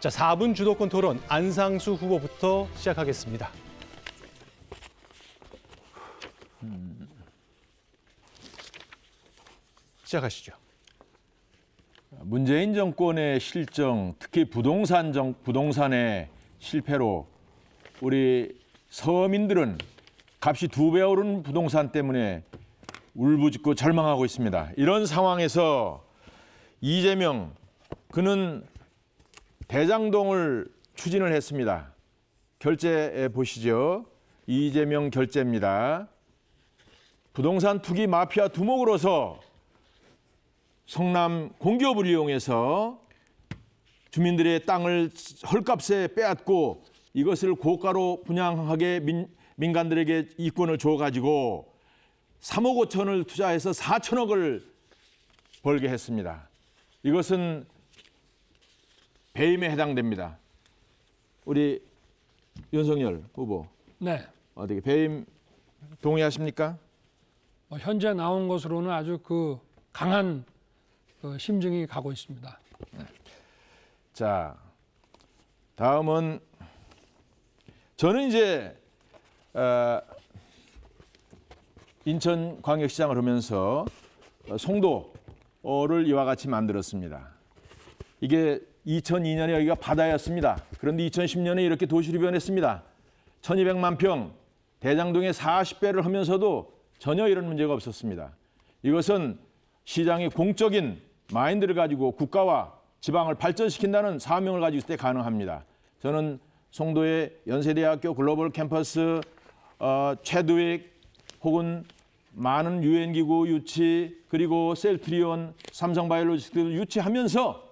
자, 4분 주도권 토론 안상수 후보부터 시작하겠습니다. 음. 시작하시죠. 문재인 정권의 실정, 특히 부동산 정, 부동산의 실패로 우리 서민들은 값이 두 배 오른 부동산 때문에 울부짖고 절망하고 있습니다. 이런 상황에서 이재명 그는 대장동을 추진을 했습니다. 결제 보시죠. 이재명 결제입니다. 부동산 투기 마피아 두목으로서 성남 공기업을 이용해서 주민들의 땅을 헐값에 빼앗고 이것을 고가로 분양하게 민, 간들에게 이권을 줘가지고 3억 5천을 투자해서 4천억을 벌게 했습니다. 이것은 배임에 해당됩니다. 우리 윤석열 후보. 네. 어떻게 배임 동의하십니까? 어, 현재 나온 것으로는 아주 그 강한 그 심증이 가고 있습니다. 네. 자, 다음은 저는 이제 어, 인천광역시장을 하면서 송도를 이와 같이 만들었습니다. 이게 2002년에 여기가 바다였습니다. 그런데 2010년에 이렇게 도시로 변했습니다. 1200만 평, 대장동의 40배를 하면서도 전혀 이런 문제가 없었습니다. 이것은 시장이 공적인 마인드를 가지고 국가와 지방을 발전시킨다는 사명을 가지고 있을 때 가능합니다. 저는 송도의 연세대학교 글로벌 캠퍼스 어, 최두익 혹은 많은 유엔기구 유치 그리고 셀트리온 삼성바이오로직스 유치하면서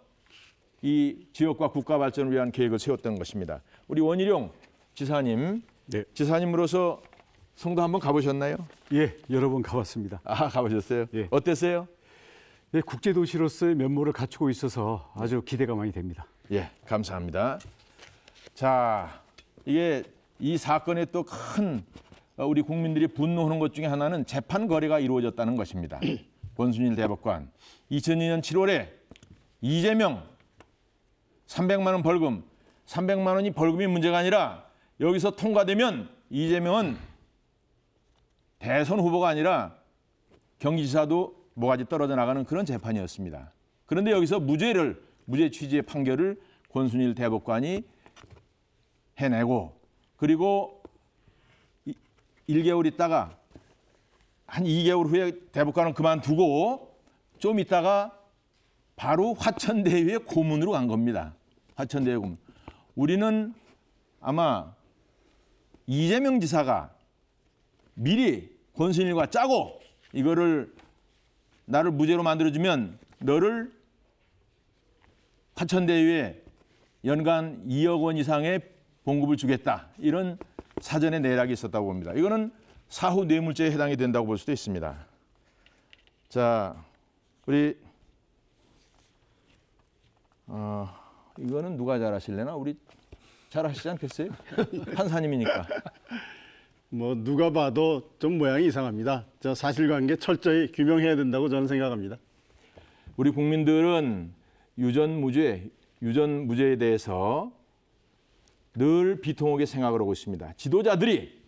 이 지역과 국가 발전을 위한 계획을 세웠던 것입니다. 우리 원희룡 지사님, 네. 지사님으로서 송도 한번 가보셨나요? 예, 여러 번 가봤습니다. 아, 가보셨어요? 예. 어땠어요? 예, 국제도시로서의 면모를 갖추고 있어서 아주 기대가 많이 됩니다. 예, 감사합니다. 자, 이게 이 사건에 또큰 어, 우리 국민들이 분노하는 것 중에 하나는 재판 거래가 이루어졌다는 것입니다. 권순일 대법관 2002년 7월에 이재명 300만 원 벌금, 300만 원이 벌금이 문제가 아니라 여기서 통과되면 이재명은 대선 후보가 아니라 경기지사도 모가지 떨어져 나가는 그런 재판이었습니다. 그런데 여기서 무죄를 무죄 취지의 판결을 권순일 대법관이 해내고 그리고 1개월 있다가 한 2개월 후에 대법관은 그만두고 좀 있다가 바로 화천대유의 고문으로 간 겁니다. 하천대금. 우리는 아마 이재명 지사가 미리 권순일과 짜고 이거를 나를 무죄로 만들어주면 너를 화천대유에 연간 2억 원 이상의 봉급을 주겠다. 이런 사전의 내락이 있었다고 봅니다. 이거는 사후 뇌물죄에 해당이 된다고 볼 수도 있습니다. 자, 우리 어. 이거는 누가 잘하실래나 우리 잘하시지 않겠어요? 판사님이니까. 뭐 누가 봐도 좀 모양이 이상합니다. 저 사실관계 철저히 규명해야 된다고 저는 생각합니다. 우리 국민들은 유전 무죄, 유전 무죄에 대해서 늘 비통하게 생각을 하고 있습니다. 지도자들이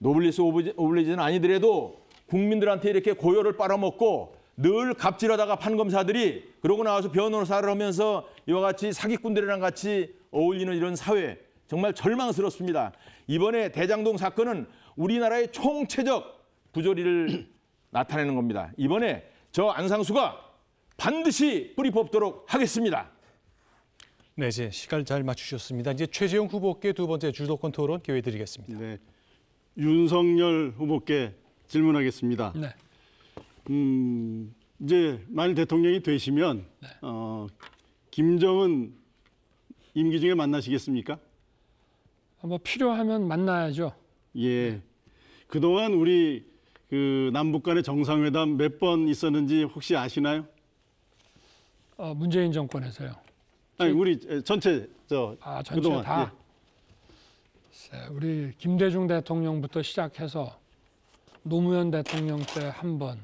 노블리스 오블리즈는 아니더라도 국민들한테 이렇게 고열을 빨아먹고 늘 갑질하다가 판검사들이 그러고 나와서 변호사를 하면서 이와 같이 사기꾼들이랑 같이 어울리는 이런 사회 정말 절망스럽습니다. 이번에 대장동 사건은 우리나라의 총체적 부조리를 나타내는 겁니다. 이번에 저 안상수가 반드시 뿌리 뽑도록 하겠습니다. 네, 이제 시간 잘 맞추셨습니다. 이제 최재형 후보께 두 번째 주도권 토론 기회 드리겠습니다. 네, 윤석열 후보께 질문하겠습니다. 네. 음, 이제 만일 대통령이 되시면 네. 어, 김정은 임기 중에 만나시겠습니까? 아, 뭐 필요하면 만나야죠. 예. 네. 그동안 우리 그 남북 간의 정상회담 몇 번 있었는지 혹시 아시나요? 어, 문재인 정권에서요. 아니 우리 전체 저 아, 전체 그동안 다. 예. 우리 김대중 대통령부터 시작해서 노무현 대통령 때 한 번,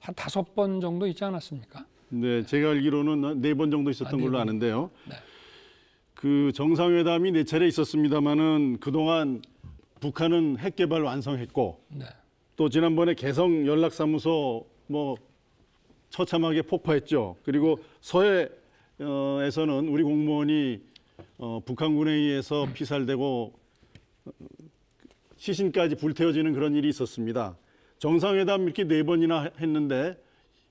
한 다섯 번 정도 있지 않았습니까? 네, 제가 알기로는 네 번 정도 있었던 아, 네 걸로 번. 아는데요. 네. 그 정상회담이 네 차례 있었습니다만은 그동안 북한은 핵 개발 완성했고 네. 또 지난번에 개성 연락사무소 뭐 처참하게 폭파했죠. 그리고 서해에서는 어, 우리 공무원이 어, 북한군에 의해서 피살되고 어, 시신까지 불태워지는 그런 일이 있었습니다. 정상회담 이렇게 네 번이나 했는데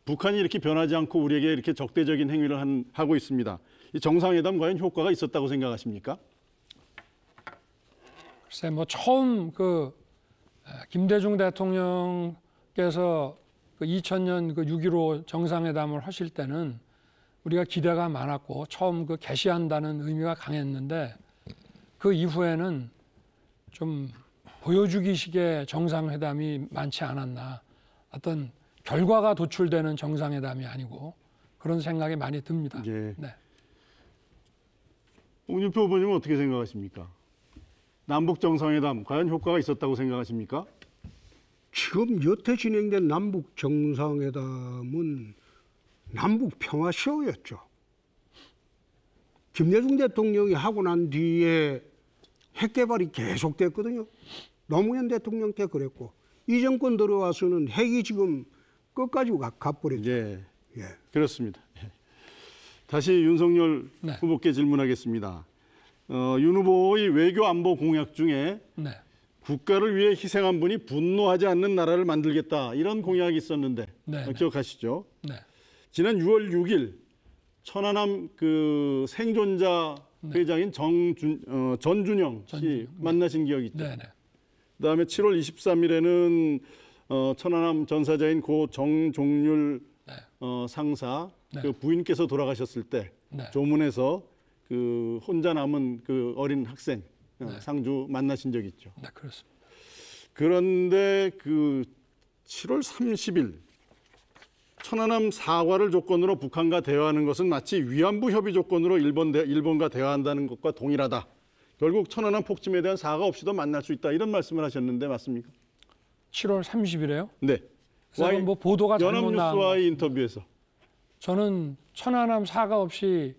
북한이 이렇게 변하지 않고 우리에게 이렇게 적대적인 행위를 한, 하고 있습니다. 이 정상회담 과연 효과가 있었다고 생각하십니까? 글쎄 뭐 처음 그 김대중 대통령께서 그 2000년 그6.15 정상회담을 하실 때는 우리가 기대가 많았고 처음 그 개시한다는 의미가 강했는데 그 이후에는 좀 보여주기식의 정상회담이 많지 않았나 어떤 결과가 도출되는 정상회담이 아니고 그런 생각이 많이 듭니다. 예. 네. 홍준표 후보님은 어떻게 생각하십니까? 남북 정상회담 과연 효과가 있었다고 생각하십니까? 지금 여태 진행된 남북 정상회담은 남북 평화 쇼였죠. 김대중 대통령이 하고 난 뒤에 핵개발이 계속됐거든요. 노무현 대통령 때 그랬고 이 정권 들어와서는 핵이 지금 끝까지 가버렸죠. 예, 예. 그렇습니다. 예. 다시 윤석열 네. 후보께 질문하겠습니다. 어, 윤 후보의 외교 안보 공약 중에 네. 국가를 위해 희생한 분이 분노하지 않는 나라를 만들겠다 이런 공약이 있었는데 네, 네. 기억하시죠? 네. 지난 6월 6일 천안함 그 생존자 네. 회장인 정준 어, 전준영 전준영. 만나신 기억이 있죠. 그다음에 7월 23일에는 어, 천안함 전사자인 고 정종률 네. 어, 상사 네. 그 부인께서 돌아가셨을 때 네. 조문에서 그 혼자 남은 그 어린 학생 어, 네. 상주 만나신 적 있죠. 네, 그렇습니다. 그런데 그 7월 30일 천안함 사과를 조건으로 북한과 대화하는 것은 마치 위안부 협의 조건으로 일본 대, 일본과 대화한다는 것과 동일하다. 결국 천안함 폭침에 대한 사과 없이도 만날 수 있다 이런 말씀을 하셨는데 맞습니까? 7월 30일에요? 네. 와이, 뭐 보도가 연합뉴스와의 인터뷰에서 저는 천안함 사과 없이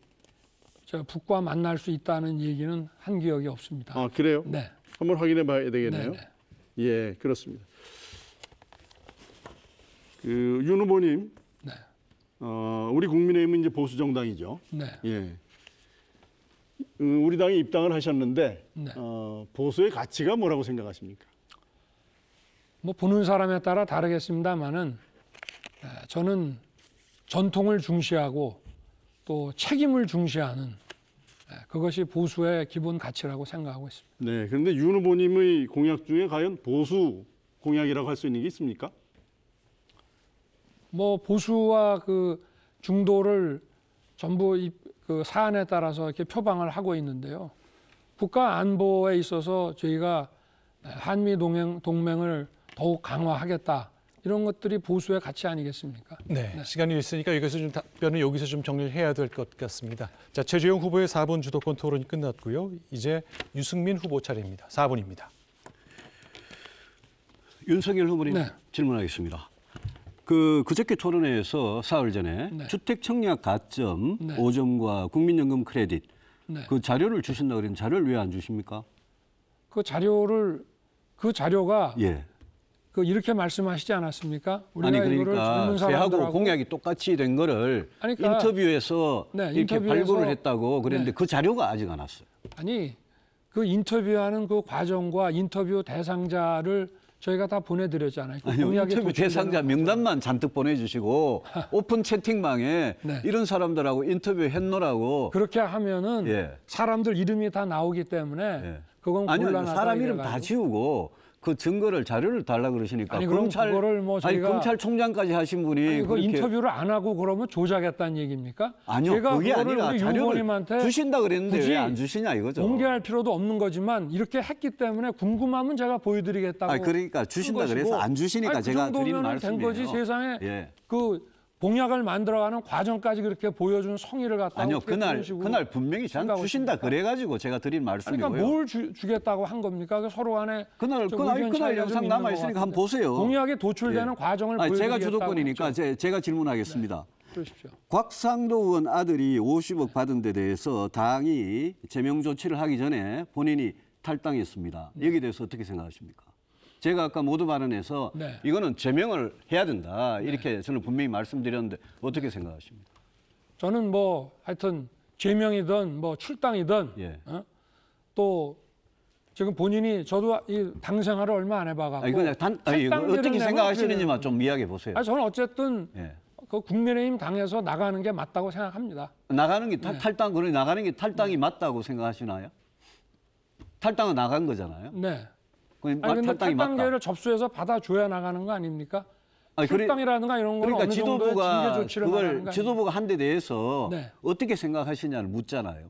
북과 만날 수 있다는 얘기는 한 기억이 없습니다. 아 그래요? 네. 한번 확인해 봐야 되겠네요. 네네. 네. 예, 그렇습니다. 그윤 후보님, 네. 어, 우리 국민의힘은 이제 보수 정당이죠. 네. 예. 그 우리 당에 입당을 하셨는데 네. 어, 보수의 가치가 뭐라고 생각하십니까? 뭐 보는 사람에 따라 다르겠습니다만은 저는 전통을 중시하고 또 책임을 중시하는 그것이 보수의 기본 가치라고 생각하고 있습니다. 네, 그런데 윤 후보님의 공약 중에 과연 보수 공약이라고 할 수 있는 게 있습니까? 뭐 보수와 그 중도를 전부 그 사안에 따라서 이렇게 표방을 하고 있는데요. 국가 안보에 있어서 저희가 한미 동맹, 동맹을 더욱 강화하겠다. 이런 것들이 보수의 가치 아니겠습니까? 네, 네. 시간이 있으니까 여기서 좀 답변을 여기서 좀정리 해야 될 것 같습니다. 자, 최재형 후보의 4번 주도권 토론이 끝났고요. 이제 유승민 후보 차례입니다. 4번입니다. 윤석열 후보님 네. 질문하겠습니다. 그 그저께 토론회에서 사흘 전에 네. 주택 청약 가점 네. 5점과 국민연금 크레딧 네. 그 자료를 주신다 그랬는 자료를 왜 안 주십니까? 그 자료를 그 자료가 예. 그 이렇게 말씀하시지 않았습니까? 우리가 아니 그러니까 제하고 공약이 똑같이 된 거를 그러니까, 인터뷰에서 네, 이렇게 인터뷰에서, 발굴을 했다고 그랬는데 네. 그 자료가 아직 안 왔어요. 아니 그 인터뷰하는 그 과정과 인터뷰 대상자를 저희가 다 보내드렸잖아요. 그 아니, 공 인터뷰 대상자 명단만 잔뜩 보내주시고 오픈 채팅방에 네. 이런 사람들하고 인터뷰 했노라고 그렇게 하면은 예. 사람들 이름이 다 나오기 때문에 예. 그건 아니요, 곤란하다 사람 이름 다 이래가지고. 지우고 그 증거를 자료를 달라 그러시니까 아니, 그럼 검찰 그거를 뭐 저희가- 검찰총장까지 하신 분이 아니, 그 그렇게- 인터뷰를 안 하고 그러면 조작했다는 얘기입니까? 아니요 제가 그게 거를 아니라 우리 자료를 님한테 주신다 그랬는데 굳이 왜안 주시냐 이거죠. 공개할 필요도 없는 거지만 이렇게 했기 때문에 궁금하면 제가 보여드리겠다고. 아니, 그러니까 주신다 그래서 안 주시니까 아니, 그 제가 드린 정 말씀이에요. 거지 세상에 예. 그 공약을 만들어가는 과정까지 그렇게 보여준 성의를 갖다 아니요 그날 그날 분명히 잔 주신다 그래가지고 제가 드린 말씀이고요. 그러니까 뭘 주, 주겠다고 한 겁니까? 그 서로 간에 그날 그날 그날 영상 남아 있으니까 한번 보세요. 공약에 도출되는 예. 과정을 아니, 제가 주도권이니까 제, 제가 질문하겠습니다. 네. 그러십시오. 곽상도 의원 아들이 50억 받은 데 대해서 당이 제명 조치를 하기 전에 본인이 탈당했습니다. 네. 여기 대해서 어떻게 생각하십니까? 제가 아까 모두 발언에서 네. 이거는 제명을 해야 된다 네. 이렇게 저는 분명히 말씀드렸는데 어떻게 생각하십니까? 저는 뭐 하여튼 제명이든 뭐 출당이든 예. 어? 또 지금 본인이 저도 이 당생활을 얼마 안 해봐갖고 이거 단 아니, 이거 어떻게 생각하시는지만 그 좀 이야기해 보세요. 아 저는 어쨌든 예. 그 국민의힘 당에서 나가는 게 맞다고 생각합니다. 나가는 게 네. 탈당 그러니 나가는 게 탈당이 네. 맞다고 생각하시나요? 탈당은 나간 거잖아요. 네. 아니, 근데 탈당제를 접수해서 받아줘야 나가는 거 아닙니까? 아당이라든가 이런 거는 그러니까 지도부가 그걸 지도부가 한 데 대해서 네. 어떻게 생각하시냐를 묻잖아요.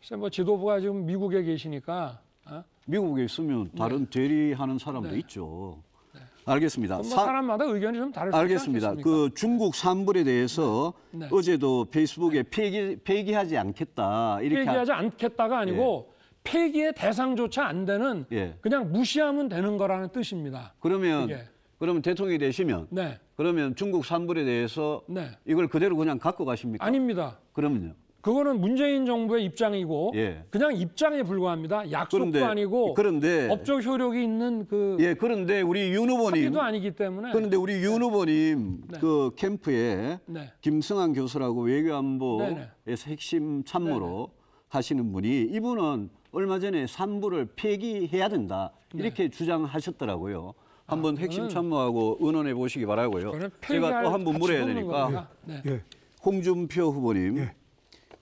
글쎄 뭐 지도부가 지금 미국에 계시니까 어? 미국에 있으면 다른 네. 대리하는 사람도 네. 있죠. 네. 알겠습니다. 뭐 사람마다 의견이 좀 다를 수 알겠습니다. 그 중국 산불에 대해서 네. 네. 어제도 페이스북에 폐기, 폐기하지 않겠다 이렇게 폐기하지 않겠다가 아니고 예. 폐기의 대상조차 안 되는 예. 그냥 무시하면 되는 거라는 뜻입니다. 그러면 이게. 그러면 대통령이 되시면 네. 그러면 중국 산불에 대해서 네. 이걸 그대로 그냥 갖고 가십니까? 아닙니다. 그러면요. 그거는 문재인 정부의 입장이고 예. 그냥 입장에 불과합니다. 약속도 그런데, 아니고 그런데 법적 효력이 있는 그 예, 그런데 우리 윤 후보님 도 아니기 때문에 그런데 우리 윤 네. 후보님 네. 그 캠프에 네. 김승환 교수라고 외교안보에서 네, 네. 핵심 참모로 하시는 분이 이분은 얼마 전에 산부를 폐기해야 된다 네. 이렇게 주장하셨더라고요. 아, 한번 핵심 참모하고 의논해 보시기 바라고요. 제가 또 한번 물어야 되니까 네. 예. 홍준표 후보님 예.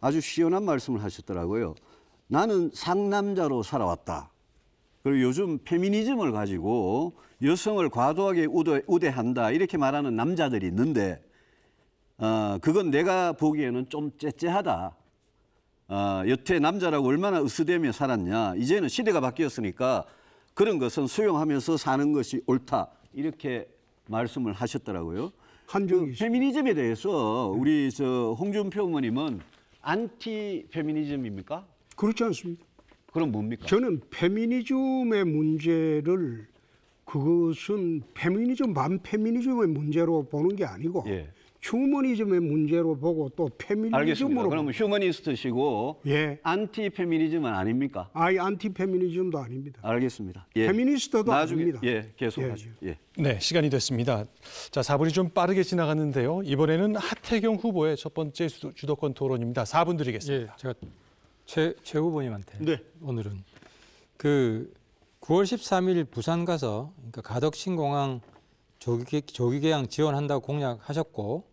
아주 시원한 말씀을 하셨더라고요. 나는 상남자로 살아왔다. 그리고 요즘 페미니즘을 가지고 여성을 과도하게 우대, 우대한다 이렇게 말하는 남자들이 있는데 어, 그건 내가 보기에는 좀 째째하다. 어, 여태 남자라고 얼마나 으스대며 살았냐. 이제는 시대가 바뀌었으니까 그런 것은 수용하면서 사는 것이 옳다. 이렇게 말씀을 하셨더라고요. 한정이 그 페미니즘에 대해서 우리 저 홍준표 의원님은 안티 페미니즘입니까? 그렇지 않습니다. 그럼 뭡니까? 저는 페미니즘의 문제를 그것은 페미니즘 반 페미니즘의 문제로 보는 게 아니고 예. 휴머니즘의 문제로 보고 또 페미니즘으로. 그러면 휴머니스트시고 예. 안티 페미니즘은 아닙니까? 아예 안티 페미니즘도 아닙니다. 알겠습니다. 예. 페미니스트도 나중에, 아닙니다. 예, 계속하죠. 예, 예. 네, 시간이 됐습니다. 자, 4분이 좀 빠르게 지나갔는데요. 이번에는 하태경 후보의 첫 번째 주도권 토론입니다. 4분 드리겠습니다. 예, 제가 최, 최 후보님한테 네. 오늘은 그 9월 13일 부산 가서 그러니까 가덕신공항 조기, 조기개항 지원한다고 공약하셨고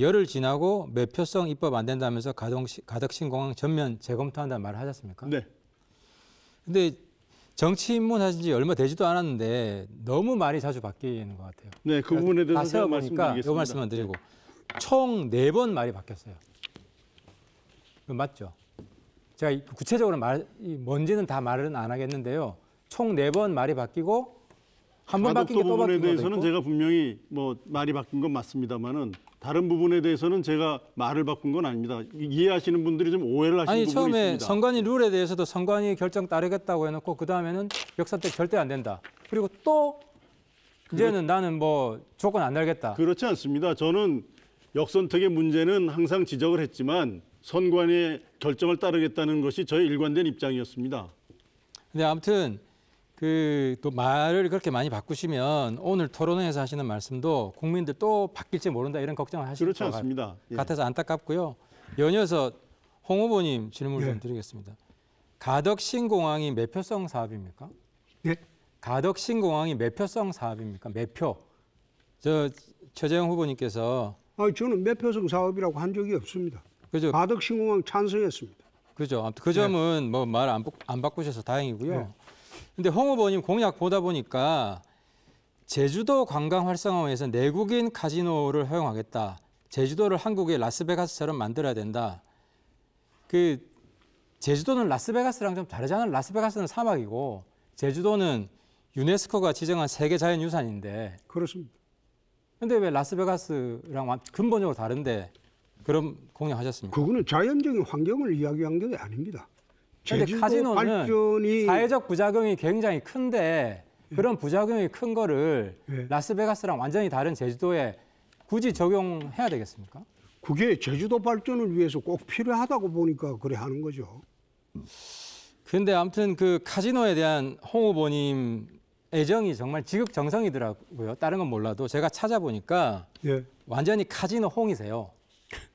열흘 지나고 매표성 입법 안 된다면서 가덕신공항 전면 재검토한다는 말을 하셨습니까? 네. 근데 정치 입문하신 지 얼마 되지도 않았는데 너무 말이 자주 바뀌는 것 같아요. 네, 그 부분에 대해서 제가 보니까 요 말씀만 드리고 총 네 번 말이 바뀌었어요. 맞죠? 제가 구체적으로 말 뭔지는 다 말은 안 하겠는데요. 총 네 번 말이 바뀌고 한 번 바뀐 게또 바뀐 거 부분에 대해서는 제가 분명히 뭐 말이 바뀐 건 맞습니다만은 다른 부분에 대해서는 제가 말을 바꾼 건 아닙니다. 이해하시는 분들이 좀 오해를 하시는 아니, 부분이 처음에 있습니다. 선관위 룰에 대해서도 선관위 결정 따르겠다고 해놓고 그 다음에는 역사책 절대 안 된다. 그리고 또 이제는 나는 뭐 조건 안 달겠다. 그렇지 않습니다. 저는 역선택의 문제는 항상 지적을 했지만 선관위의 결정을 따르겠다는 것이 저의 일관된 입장이었습니다. 근 아무튼 그또 말을 그렇게 많이 바꾸시면 오늘 토론회에서 하시는 말씀도 국민들 또 바뀔지 모른다 이런 걱정을 하시는 그렇지 않습니다. 예. 같아서 안타깝고요. 연이어서 홍 후보님 질문 예. 좀 드리겠습니다. 가덕신 공항이 매표성 사업입니까? 예. 가덕신 공항이 매표성 사업입니까? 매표. 저 최재형 후보님께서 아, 저는 매표성 사업이라고 한 적이 없습니다. 그죠. 가덕신 공항 찬성했습니다. 그죠. 그 점은 뭐말안안 바꾸셔서 다행이고요. 예. 근데 홍 후보님 공약 보다 보니까 제주도 관광 활성화 위해서 내국인 카지노를 허용하겠다. 제주도를 한국의 라스베가스처럼 만들어야 된다. 그 제주도는 라스베가스랑 좀 다르잖아요. 라스베가스는 사막이고 제주도는 유네스코가 지정한 세계 자연유산인데 그렇습니다. 근데 왜 라스베가스랑 근본적으로 다른데 그런 공약하셨습니까? 그거는 자연적인 환경을 이야기한 게 아닙니다. 근데 카지노는 사회적 부작용이 굉장히 큰데 예. 그런 부작용이 큰 거를 예. 라스베가스랑 완전히 다른 제주도에 굳이 적용해야 되겠습니까? 그게 제주도 발전을 위해서 꼭 필요하다고 보니까 그래 하는 거죠. 근데 아무튼 그 카지노에 대한 홍 후보님 애정이 정말 지극정성이더라고요. 다른 건 몰라도 제가 찾아보니까 예. 완전히 카지노 홍이세요.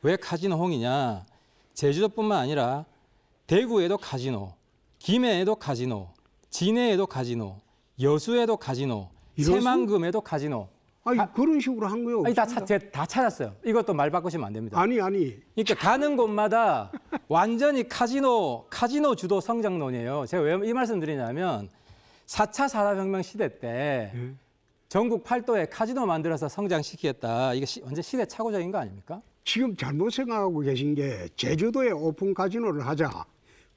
왜 카지노 홍이냐? 제주도뿐만 아니라 대구에도 카지노, 김해에도 카지노, 진해에도 카지노, 여수에도 카지노, 여수? 새만금에도 카지노. 아니 아, 그런 식으로 한 거예요. 아니 다, 차, 다 찾았어요. 이것도 말 바꾸시면 안 됩니다. 아니 아니. 그러니까 가는 곳마다 완전히 카지노 카지노 주도 성장론이에요. 제가 왜 이 말씀 드리냐면 4차 산업혁명 시대 때 음. 전국 팔도에 카지노 만들어서 성장시키겠다. 이게 시, 완전 시대 착오적인 거 아닙니까? 지금 잘못 생각하고 계신 게 제주도에 오픈 카지노를 하자.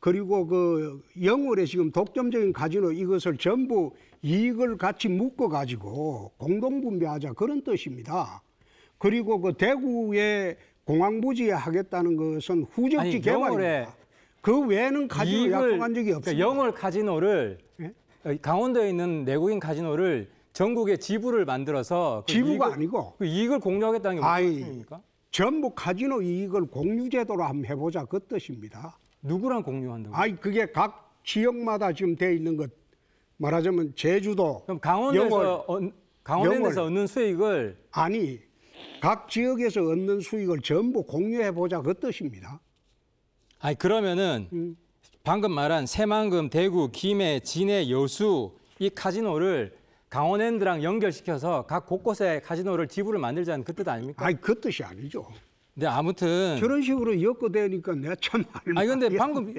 그리고 그 영월에 지금 독점적인 카지노 이것을 전부 이익을 같이 묶어 가지고 공동 분배하자 그런 뜻입니다. 그리고 그 대구에 공항 부지에 하겠다는 것은 후적지 개발입니다. 그 외에는 카지노 이 약속한 적이 그러니까 없어요 영월 카지노를 예? 어, 강원도에 있는 내국인 카지노를 전국에 지부를 만들어서 그 지부가 이익을, 아니고 그 이익을 공유하겠다는 게 무슨 뜻입니까? 전부 카지노 이익을 공유제도로 한번 해보자 그 뜻입니다. 누구랑 공유한다고? 아니 그게 각 지역마다 지금 돼 있는 것 말하자면 제주도 그럼 강원에서 영월, 어, 강원에서 영월. 얻는 수익을 아니 각 지역에서 얻는 수익을 전부 공유해 보자 그 뜻입니다. 아니 그러면은 음. 방금 말한 새만금, 대구, 김해, 진해, 여수 이 카지노를 강원랜드랑 연결시켜서 각 곳곳에 카지노를 지부를 만들자는 그 뜻 아닙니까? 아니 그 뜻이 아니죠. 네, 아무튼 저런 식으로 엮어대니까 내가 참말 아니 근데 방금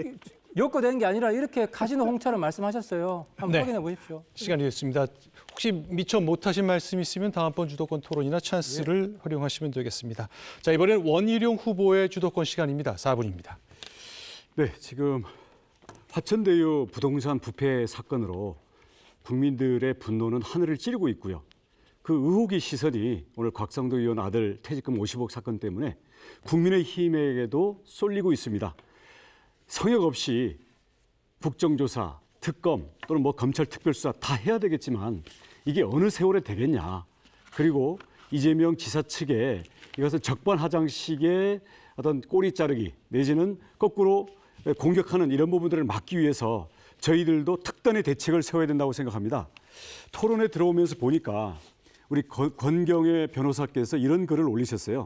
엮어대는 게 아니라 이렇게 카지노 홍차를 말씀하셨어요. 한번 네. 확인해 보십시오. 시간이 됐습니다. 혹시 미처 못하신 말씀 있으면 다음번 주도권 토론이나 찬스를 예. 활용하시면 되겠습니다. 자 이번엔 원희룡 후보의 주도권 시간입니다. 4분입니다. 네, 지금 화천대유 부동산 부패 사건으로 국민들의 분노는 하늘을 찌르고 있고요. 그 의혹의 시선이 오늘 곽상도 의원 아들 퇴직금 50억 사건 때문에 국민의힘에게도 쏠리고 있습니다. 성역 없이 국정조사, 특검 또는 뭐 검찰 특별수사 다 해야 되겠지만 이게 어느 세월에 되겠냐. 그리고 이재명 지사 측에 이것은 적반하장식의 어떤 꼬리 자르기 내지는 거꾸로 공격하는 이런 부분들을 막기 위해서 저희들도 특단의 대책을 세워야 된다고 생각합니다. 토론에 들어오면서 보니까 우리 권경혜 변호사께서 이런 글을 올리셨어요.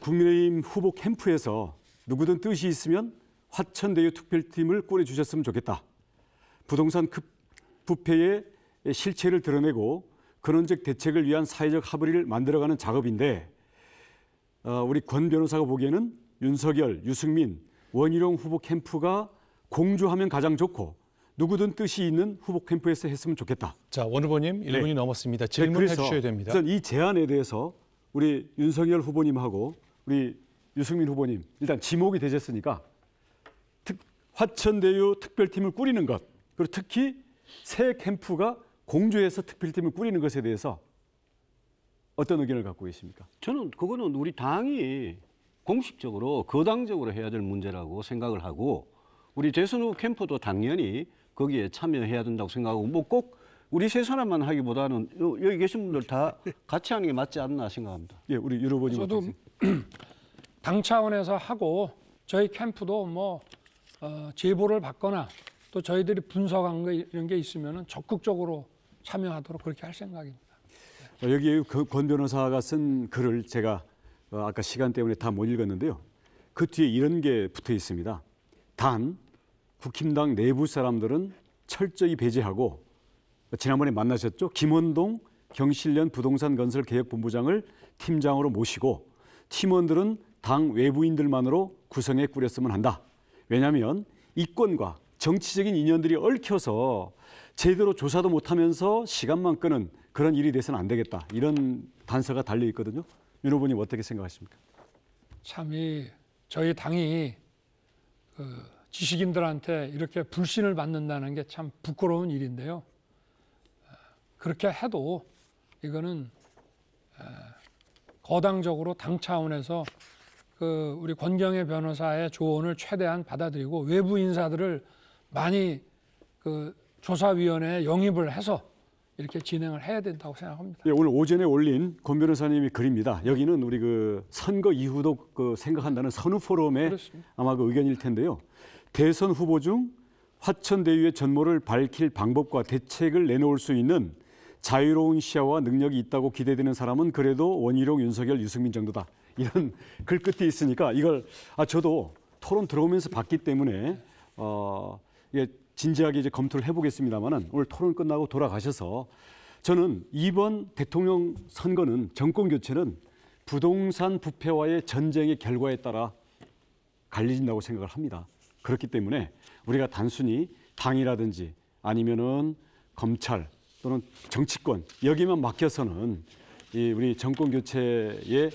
국민의힘 후보 캠프에서 누구든 뜻이 있으면 화천대유 특별팀을 꾸려주셨으면 좋겠다. 부동산 부패의 실체를 드러내고 근원적 대책을 위한 사회적 합의를 만들어가는 작업인데 어, 우리 권 변호사가 보기에는 윤석열, 유승민, 원희룡 후보 캠프가 공조하면 가장 좋고 누구든 뜻이 있는 후보 캠프에서 했으면 좋겠다. 자, 원 후보님 1분이 네. 넘었습니다. 네, 질문해 네, 주셔야 됩니다. 우선 이 제안에 대해서 우리 윤석열 후보님하고 우리 유승민 후보님 일단 지목이 되셨으니까 화천대유 특별팀을 꾸리는 것 그리고 특히 새 캠프가 공주에서 특별팀을 꾸리는 것에 대해서 어떤 의견을 갖고 계십니까? 저는 그거는 우리 당이 공식적으로 거당적으로 해야 될 문제라고 생각을 하고 우리 재선 후 캠프도 당연히 거기에 참여해야 된다고 생각하고 뭐 꼭 우리 세 사람만 하기보다는 여기 계신 분들 다 같이 하는 게 맞지 않나 생각합니다. 예, 우리 유로보님 저도 당 차원에서 하고 저희 캠프도 뭐 어, 제보를 받거나 또 저희들이 분석한 거 이런 게 있으면 적극적으로 참여하도록 그렇게 할 생각입니다. 어, 여기 그권 변호사가 쓴 글을 제가 어, 아까 시간 때문에 다 못 읽었는데요. 그 뒤에 이런 게 붙어 있습니다. 단 국힘당 내부 사람들은 철저히 배제하고 지난번에 만나셨죠? 김원동 경실련 부동산 건설 개혁 본부장을 팀장으로 모시고 팀원들은 당 외부인들만으로 구성해 꾸렸으면 한다. 왜냐하면 이권과 정치적인 인연들이 얽혀서 제대로 조사도 못하면서 시간만 끄는 그런 일이 돼서는 안 되겠다. 이런 단서가 달려 있거든요. 윤후분이 어떻게 생각하십니까? 참이 저희 당이 그 지식인들한테 이렇게 불신을 받는다는 게 참 부끄러운 일인데요. 그렇게 해도 이거는 거당적으로 당 차원에서 그 우리 권경혜 변호사의 조언을 최대한 받아들이고 외부 인사들을 많이 그 조사위원회에 영입을 해서 이렇게 진행을 해야 된다고 생각합니다. 예, 오늘 오전에 올린 권 변호사님이 글입니다. 여기는 우리 그 선거 이후도 그 생각한다는 선우 포럼의 아마 그 의견일 텐데요. 대선 후보 중 화천대유의 전모를 밝힐 방법과 대책을 내놓을 수 있는 자유로운 시야와 능력이 있다고 기대되는 사람은 그래도 원희룡, 윤석열, 유승민 정도다. 이런 글끝이 있으니까 이걸 아 저도 토론 들어오면서 봤기 때문에 어 예, 진지하게 이제 검토를 해보겠습니다만은 오늘 토론 끝나고 돌아가셔서 저는 이번 대통령 선거는 정권 교체는 부동산 부패와의 전쟁의 결과에 따라 갈리진다고 생각을 합니다. 그렇기 때문에 우리가 단순히 당이라든지 아니면은 검찰 또는 정치권 여기만 맡겨서는 이 우리 정권 교체의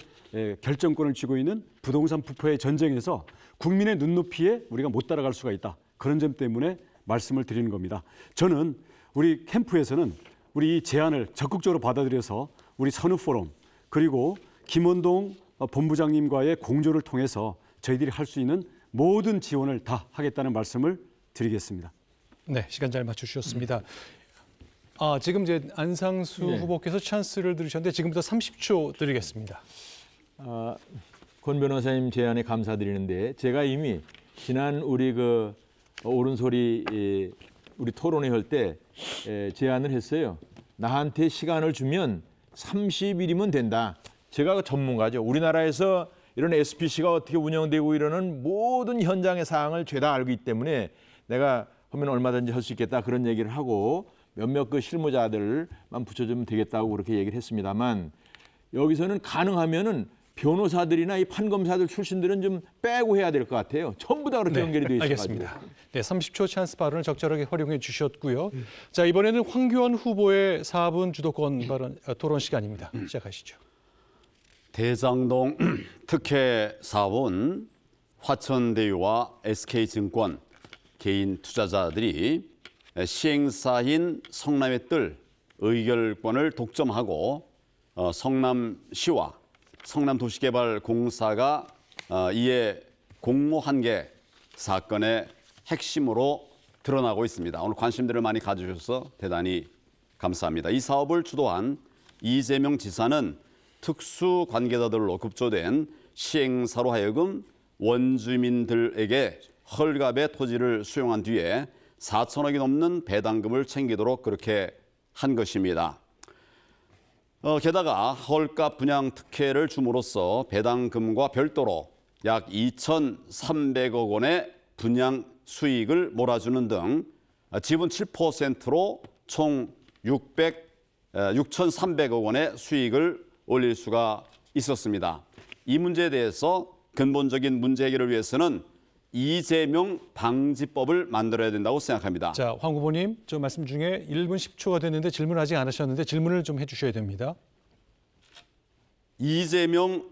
결정권을 쥐고 있는 부동산 부패의 전쟁에서 국민의 눈높이에 우리가 못 따라갈 수가 있다. 그런 점 때문에 말씀을 드리는 겁니다. 저는 우리 캠프에서는 우리 이 제안을 적극적으로 받아들여서 우리 선우 포럼 그리고 김원동 본부장님과의 공조를 통해서 저희들이 할 수 있는 모든 지원을 다 하겠다는 말씀을 드리겠습니다. 네, 시간 잘 맞추셨습니다. 아, 지금 이제 안상수 네. 후보께서 찬스를 들으셨는데 지금부터 30초 드리겠습니다. 아, 권 변호사님 제안에 감사드리는데 제가 이미 지난 우리 그 옳은 소리 우리 토론회 할 때 제안을 했어요. 나한테 시간을 주면 30일이면 된다. 제가 그 전문가죠. 우리나라에서 이런 SPC가 어떻게 운영되고 이러는 모든 현장의 사항을 죄다 알고 있기 때문에 내가 하면 얼마든지 할 수 있겠다 그런 얘기를 하고 몇몇 그 실무자들만 붙여주면 되겠다고 그렇게 얘기를 했습니다만 여기서는 가능하면은 변호사들이나 이 판검사들 출신들은 좀 빼고 해야 될 것 같아요. 전부 다 그렇게 네, 연결이 되어있습니다 네, 30초 찬스 발언을 적절하게 활용해 주셨고요. 음. 자 이번에는 황교안 후보의 4분 주도권 발언 아, 토론 시간입니다. 시작하시죠. 대장동 특혜 사원 화천대유와 SK증권 개인 투자자들이 시행사인 성남의 뜰 의결권을 독점하고 어, 성남시와 성남도시개발공사가 어, 이에 공모한 게 사건의 핵심으로 드러나고 있습니다. 오늘 관심들을 많이 가져주셔서 대단히 감사합니다. 이 사업을 주도한 이재명 지사는 특수 관계자들로 급조된 시행사로 하여금 원주민들에게 헐값의 토지를 수용한 뒤에 4천억이 넘는 배당금을 챙기도록 그렇게 한 것입니다. 어, 게다가 헐값 분양 특혜를 줌으로써 배당금과 별도로 약 2,300억 원의 분양 수익을 몰아주는 등 지분 7%로 총 600, 6,300억 어, 원의 수익을 올릴 수가 있었습니다. 이 문제에 대해서 근본적인 문제 해결을 위해서는 이재명 방지법을 만들어야 된다고 생각합니다. 자, 황 후보님, 저 말씀 중에 1분 10초가 됐는데 질문 아직 안 하셨는데 질문을 좀 해주셔야 됩니다. 이재명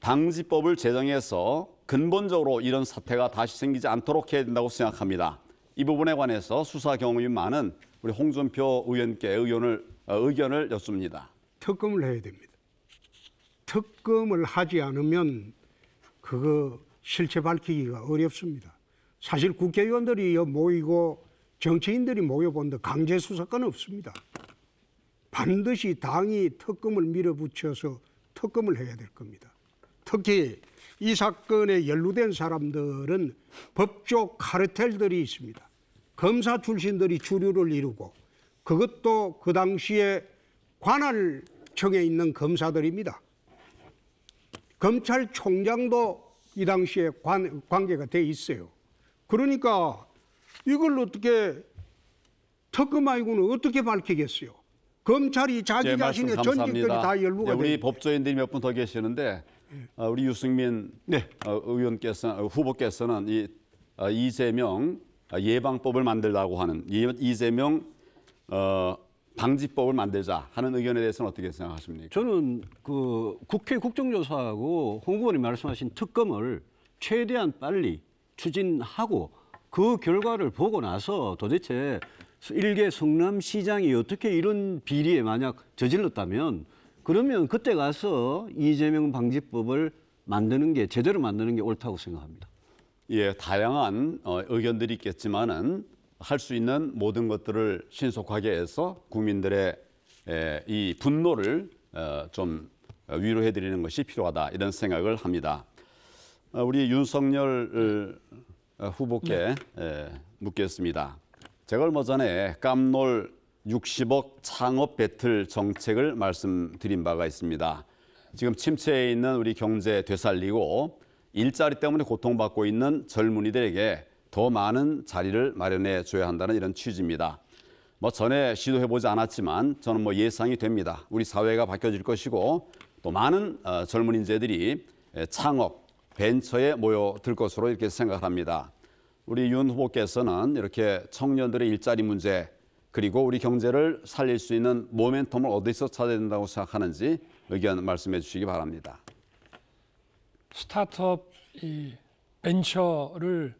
방지법을 제정해서 근본적으로 이런 사태가 다시 생기지 않도록 해야 된다고 생각합니다. 이 부분에 관해서 수사 경험이 많은 우리 홍준표 의원께 의견을, 어, 의견을 여쭙니다. 특검을 해야 됩니다. 특검을 하지 않으면 그거 실체 밝히기가 어렵습니다. 사실 국회의원들이 모이고 정치인들이 모여본데 강제 수사권 없습니다. 반드시 당이 특검을 밀어붙여서 특검을 해야 될 겁니다. 특히 이 사건에 연루된 사람들은 법조 카르텔들이 있습니다. 검사 출신들이 주류를 이루고 그것도 그 당시에 관할청에 있는 검사들입니다. 검찰총장도 이 당시에 관, 관계가 돼 있어요. 그러니까 이걸 어떻게 특검아이고는 어떻게 밝히겠어요? 검찰이 자기 네, 자신의 전직들이 다열루가 네, 우리 법조인들이 몇 분 더 계시는데 어, 우리 유승민 네. 어, 의원께서 어, 후보께서는 이 어, 이재명 예방법을 만들라고 하는 이, 이재명 어, 방지법을 만들자 하는 의견에 대해서는 어떻게 생각하십니까? 저는 그 국회 국정조사하고 홍 의원이 말씀하신 특검을 최대한 빨리 추진하고 그 결과를 보고 나서 도대체 일개 성남시장이 어떻게 이런 비리에 만약 저질렀다면 그러면 그때 가서 이재명 방지법을 만드는 게 제대로 만드는 게 옳다고 생각합니다. 예, 다양한 어, 의견들이 있겠지만은 할수 있는 모든 것들을 신속하게 해서 국민들의 이 분노를 어, 좀 위로해 드리는 것이 필요하다 이런 생각을 합니다. 어, 우리 윤석열 어, 후보께 네. 묻겠습니다. 제가 얼마 전에 깜놀 60억 창업 배틀 정책을 말씀드린 바가 있습니다. 지금 침체에 있는 우리 경제 되살리고 일자리 때문에 고통받고 있는 젊은이들에게 더 많은 자리를 마련해 줘야 한다는 이런 취지입니다. 뭐 전에 시도해 보지 않았지만 저는 뭐 예상이 됩니다. 우리 사회가 바뀌어질 것이고 또 많은 어, 젊은 인재들이 창업 벤처에 모여들 것으로 이렇게 생각 합니다. 우리 윤 후보께서는 이렇게 청년들의 일자리 문제 그리고 우리 경제를 살릴 수 있는 모멘텀을 어디서 찾아야 된다고 생각하는지 의견 말씀해 주시기 바랍니다. 스타트업 이 벤처를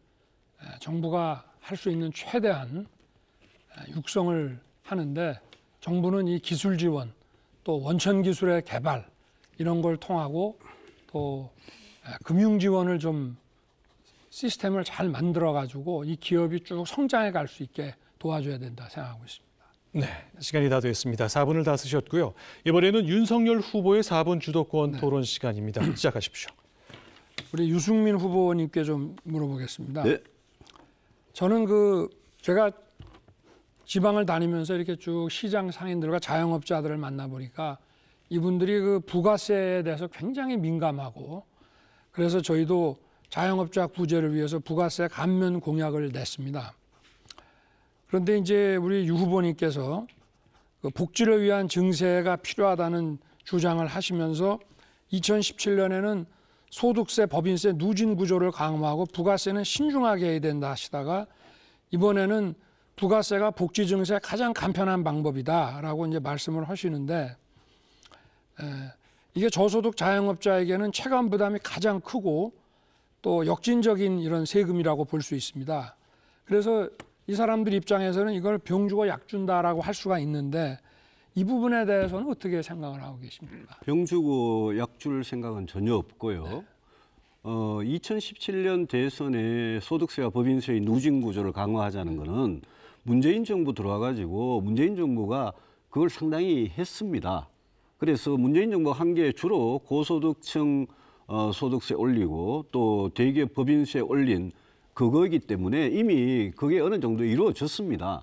정부가 할 수 있는 최대한 육성을 하는데 정부는 이 기술 지원 또 원천 기술의 개발 이런 걸 통하고 또 금융 지원을 좀 시스템을 잘 만들어 가지고 이 기업이 쭉 성장해 갈 수 있게 도와줘야 된다 생각하고 있습니다. 네, 시간이 다 됐습니다. 4분을 다 쓰셨고요. 이번에는 윤석열 후보의 4분 주도권 네. 토론 시간입니다. 시작하십시오. 우리 유승민 후보님께 좀 물어보겠습니다. 네. 저는 그 제가 지방을 다니면서 이렇게 쭉 시장 상인들과 자영업자들을 만나보니까 이분들이 그 부가세에 대해서 굉장히 민감하고 그래서 저희도 자영업자 구제를 위해서 부가세 감면 공약을 냈습니다. 그런데 이제 우리 유 후보님께서 그 복지를 위한 증세가 필요하다는 주장을 하시면서 2017년에는 소득세, 법인세 누진 구조를 강화하고 부가세는 신중하게 해야 된다 하시다가 이번에는 부가세가 복지 증세 가장 간편한 방법이다라고 이제 말씀을 하시는데 에, 이게 저소득 자영업자에게는 체감 부담이 가장 크고 또 역진적인 이런 세금이라고 볼 수 있습니다. 그래서 이 사람들 입장에서는 이걸 병주고 약 준다라고 할 수가 있는데 이 부분에 대해서는 어떻게 생각을 하고 계십니까? 병주고 약줄 생각은 전혀 없고요. 네. 어, 2017년 대선에 소득세와 법인세의 누진 구조를 강화하자는 것은 문재인 정부 들어와가지고 문재인 정부가 그걸 상당히 했습니다. 그래서 문재인 정부 한게 주로 고소득층 어, 소득세 올리고 또 대기업 법인세 올린 그거이기 때문에 이미 그게 어느 정도 이루어졌습니다.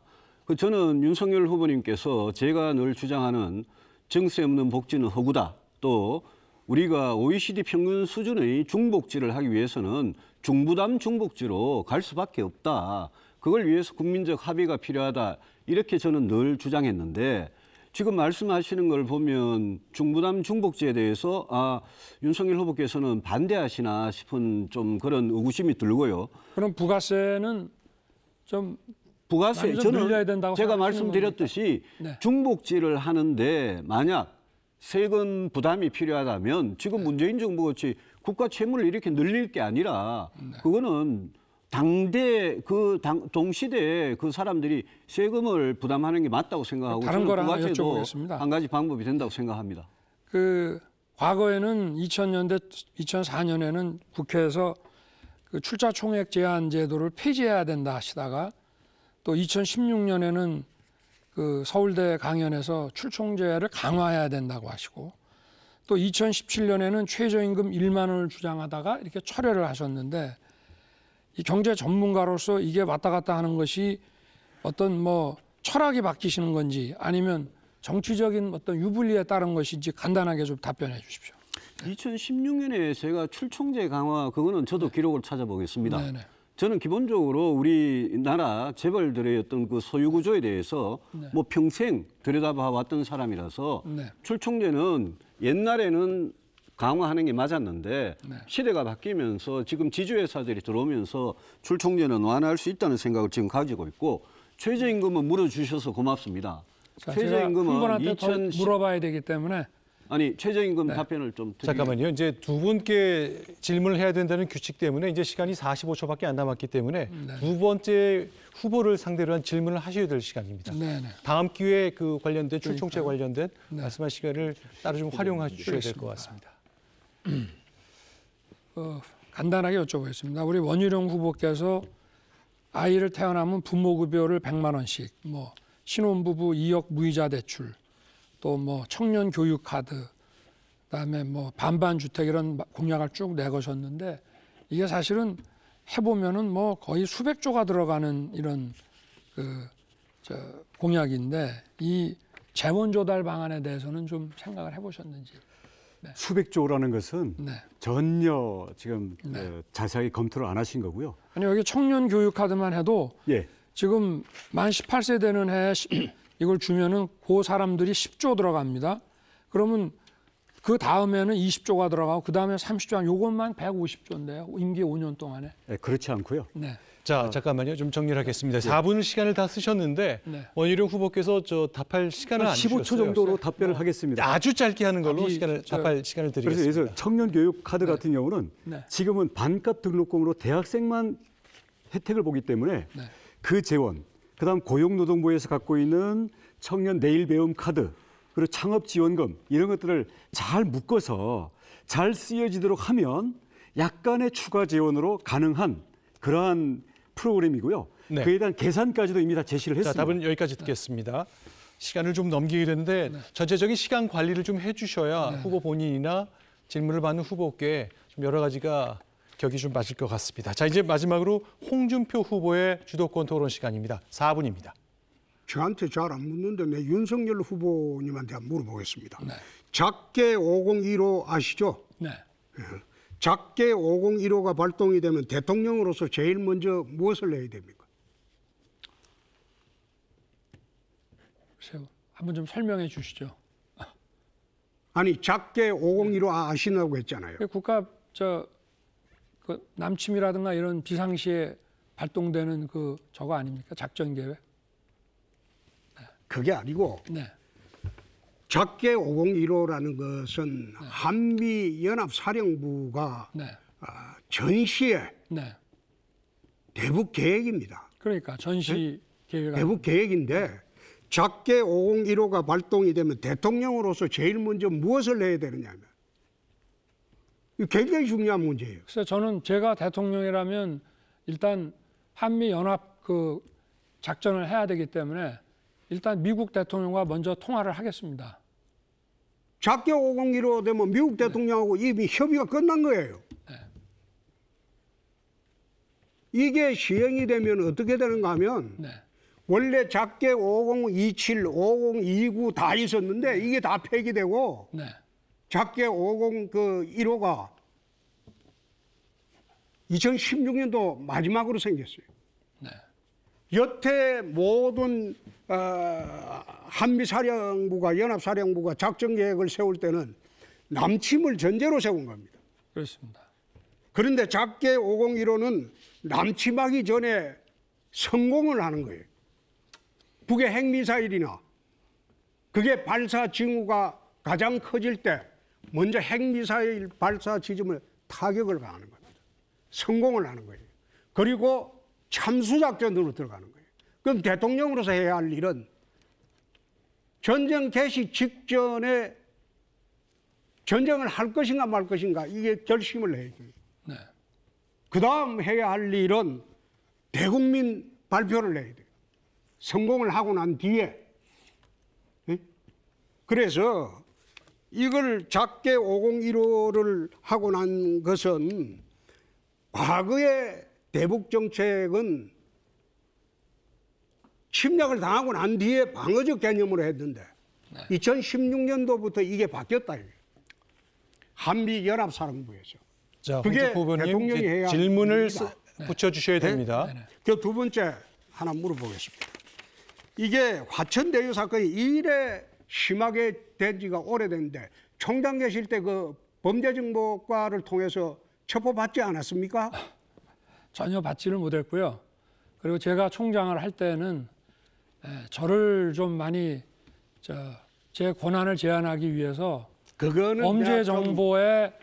그 저는 윤석열 후보님께서 제가 늘 주장하는 정세 없는 복지는 허구다. 또 우리가 OECD 평균 수준의 중복지를 하기 위해서는 중부담 중복지로 갈 수밖에 없다. 그걸 위해서 국민적 합의가 필요하다. 이렇게 저는 늘 주장했는데 지금 말씀하시는 걸 보면 중부담 중복지에 대해서 아, 윤석열 후보께서는 반대하시나 싶은 좀 그런 의구심이 들고요. 그럼 부가세는 좀 부가세 저는 된다고 제가 말씀드렸듯이 네. 중복지를 하는데 만약 세금 부담이 필요하다면 지금 문재인 정부 같이 국가 채무를 이렇게 늘릴 게 아니라 네. 그거는 당대 그 당, 동시대에 그 사람들이 세금을 부담하는 게 맞다고 생각하고 다른 거랑 여쭤보겠습한 가지 방법이 된다고 생각합니다. 그 과거에는 2000년대 2004년에는 국회에서 그 출자 총액 제한 제도를 폐지해야 된다 하시다가 또 2016년에는 그 서울대 강연에서 출총제를 강화해야 된다고 하시고 또 2017년에는 최저임금 1만 원을 주장하다가 이렇게 철회를 하셨는데 이 경제 전문가로서 이게 왔다 갔다 하는 것이 어떤 뭐 철학이 바뀌시는 건지 아니면 정치적인 어떤 유불리에 따른 것인지 간단하게 좀 답변해 주십시오. 네. 2016년에 제가 출총제 강화 그거는 저도 네. 기록을 찾아보겠습니다. 네네. 네. 저는 기본적으로 우리나라 재벌들의 어떤 그 소유 구조에 대해서 네. 뭐 평생 들여다봐왔던 사람이라서 네. 출총제는 옛날에는 강화하는 게 맞았는데 네. 시대가 바뀌면서 지금 지주회사들이 들어오면서 출총제는 완화할 수 있다는 생각을 지금 가지고 있고 최저임금은 물어주셔서 고맙습니다. 자, 최저임금은 2010... 물어봐야 되기 때문에 아니 최저임금 네. 답변을 좀 드리... 잠깐만요. 이제 두 분께 질문을 해야 된다는 규칙 때문에 이제 시간이 45초밖에 안 남았기 때문에 음, 네. 두 번째 후보를 상대로 한 질문을 하셔야 될 시간입니다. 네, 네. 다음 기회에 그 관련된 출총체 관련된 네. 말씀한 시간을 따로 좀 활용하셔야 될 것 같습니다. 어, 간단하게 여쭤보겠습니다. 우리 원희룡 후보께서 아이를 태어나면 부모급여를 100만 원씩, 뭐 신혼부부 2억 무이자 대출, 또뭐 청년 교육 카드, 그다음에 뭐 반반 주택 이런 공약을 쭉 내거셨는데 이게 사실은 해보면은 뭐 거의 수백 조가 들어가는 이런 그 저 공약인데 이 재원 조달 방안에 대해서는 좀 생각을 해보셨는지. 네. 수백 조라는 것은 네. 전혀 지금 네. 그 자세하게 검토를 안 하신 거고요. 아니 여기 청년 교육 카드만 해도 예. 지금 만 18세 되는 해 이걸 주면은 그 사람들이 10조 들어갑니다. 그러면 그 다음에는 20조가 들어가고 그 다음에 30조 한 요것만 150조인데요. 임기 5년 동안에. 네, 그렇지 않고요. 네. 자, 어. 잠깐만요. 좀 정리를 하겠습니다. 네. 예. 4분 시간을 다 쓰셨는데 네. 원희룡 후보께서 저 답할 시간을 15초 주셨어요. 정도로 답변을 어. 하겠습니다. 아주 짧게 하는 걸로 답이, 시간을 저, 답할 시간을 드리겠습니다. 그래서, 청년 교육 카드 네. 같은 경우는 네. 지금은 반값 등록금으로 대학생만 혜택을 보기 때문에 네. 그 재원 그다음 고용노동부에서 갖고 있는 청년 내일 배움 카드 그리고 창업 지원금 이런 것들을 잘 묶어서 잘 쓰여지도록 하면 약간의 추가 재원으로 가능한 그러한 프로그램이고요. 네. 그에 대한 계산까지도 이미 다 제시를 했습니다. 자, 답은 여기까지 듣겠습니다. 시간을 좀 넘기게 되는데 네. 전체적인 시간 관리를 좀 해주셔야 네. 후보 본인이나 질문을 받는 후보께 좀 여러 가지가 격이 좀 맞을 것 같습니다. 자, 이제 마지막으로 홍준표 후보의 주도권 토론 시간입니다. 4분입니다. 저한테 잘 안 묻는데 내 윤석열 후보님한테 한번 물어보겠습니다. 네. 작게 5015 아시죠? 네. 예. 작게 5015가 발동이 되면 대통령으로서 제일 먼저 무엇을 해야 됩니까? 한번 좀 설명해 주시죠. 아니 작게 5015 아, 아시나고 했잖아요. 예, 국가 저그 남침이라든가 이런 비상시에 발동되는 그 저거 아닙니까? 작전 계획? 네. 그게 아니고 네. 작계 501호라는 것은 네. 한미 연합 사령부가 네. 아, 전시에 네. 대북 계획입니다. 그러니까 전시 네? 계획 대북 계획인데 네. 작계 501호가 발동이 되면 대통령으로서 제일 먼저 무엇을 해야 되느냐면 굉장히 중요한 문제예요. 그래서 저는 제가 대통령이라면 일단 한미 연합 그 작전을 해야 되기 때문에 일단 미국 대통령과 먼저 통화를 하겠습니다. 작게 501호 되면 미국 네. 대통령하고 네. 이미 협의가 끝난 거예요. 네. 이게 시행이 되면 어떻게 되는가 하면 네. 원래 작게 5027, 5029 다 있었는데 네. 이게 다 폐기되고 네. 작게 50 그 1호가 2016년도 마지막으로 생겼어요. 네. 여태 모든 어, 한미사령부가 연합사령부가 작전 계획을 세울 때는 남침을 전제로 세운 겁니다. 그렇습니다. 그런데 작게 501호는 남침하기 전에 성공을 하는 거예요. 북의 핵미사일이나 그게 발사 징후가 가장 커질 때 먼저 핵미사일 발사 지점을 타격을 가하는 겁니다. 성공을 하는 거예요. 그리고 참수작전으로 들어가는 거예요. 그럼 대통령으로서 해야 할 일은 전쟁 개시 직전에 전쟁을 할 것인가 말 것인가 이게 결심을 해야 돼요. 네. 그 다음 해야 할 일은 대국민 발표를 해야 돼요. 성공을 하고 난 뒤에. 그래서 이걸 작게 5 0 1호를 하고 난 것은 과거의 대북 정책은 침략을 당하고 난 뒤에 방어적 개념으로 했는데 네. 2016년도부터 이게 바뀌었다. 한미 연합 사령부에서. 자, 그게 대통령이 해야 질문을 서, 붙여 주셔야 네. 됩니다. 네. 네. 그두 번째 하나 물어보겠습니다. 이게 화천 대유 사건이 이래 심하게 된 지가 오래됐는데 총장 계실 때 그 범죄정보과를 통해서 체포받지 않았습니까? 전혀 받지를 못했고요. 그리고 제가 총장을 할 때는 저를 좀 많이 제 권한을 제한하기 위해서 그거는 범죄 정보의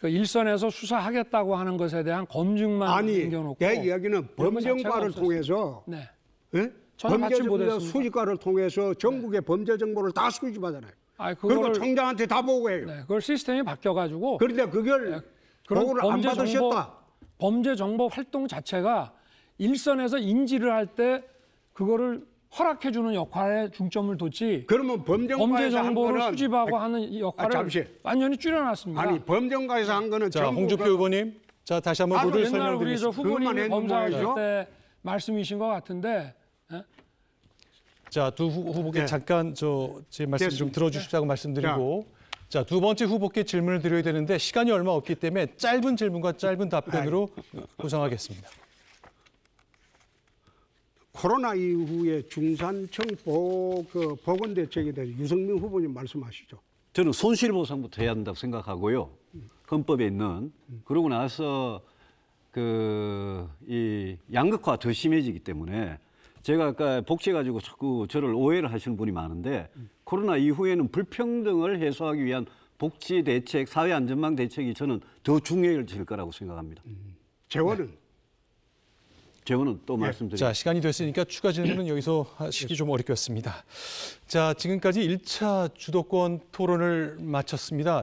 그 일선에서 수사하겠다고 하는 것에 대한 검증만 아니, 남겨놓고 내 이야기는 범죄과를 통해서 네. 네? 범죄자 수집과를 통해서 네. 전국의 범죄 정보를 다 수집하잖아요. 아니, 그걸, 그리고 총장한테 다 보고해요. 네, 그걸 시스템이 바뀌어가지고. 그런데 그걸 네, 보고를 안 받으셨다. 범죄 정보 활동 자체가 일선에서 인지를 할 때 그거를 허락해주는 역할에 중점을 뒀지. 그러면 범죄정보를 수집하고 아, 하는 아, 역할을 아, 완전히 줄여놨습니다. 아니 범정가에서 한 거는 자 홍준표 후보님, 그 자 다시 한번 룰을 설명드리겠습니다. 우리 저 후보님 범사할 때 말씀이신 것 같은데 자, 두 후보께 네. 잠깐 저 제 말씀 좀 들어주십사고 말씀드리고 자, 두 번째 후보께 질문을 드려야 되는데 시간이 얼마 없기 때문에 짧은 질문과 짧은 답변으로 구성하겠습니다. 코로나 이후에 중산층 보, 그 보건 대책에 대해 유승민 후보님 말씀하시죠. 저는 손실보상부터 해야 한다고 생각하고요. 헌법에 있는 그러고 나서 그 이 양극화 더 심해지기 때문에 제가 아까 복지가지고 자꾸 저를 오해를 하시는 분이 많은데 코로나 이후에는 불평등을 해소하기 위한 복지 대책, 사회 안전망 대책이 저는 더 중요해질 거라고 생각합니다. 음. 재원은? 네. 재원은 또 예. 말씀드리겠니다 자, 시간이 됐으니까 추가 질문은 여기서 하시기 예. 좀 어렵겠습니다. 자, 지금까지 1차 주도권 토론을 마쳤습니다.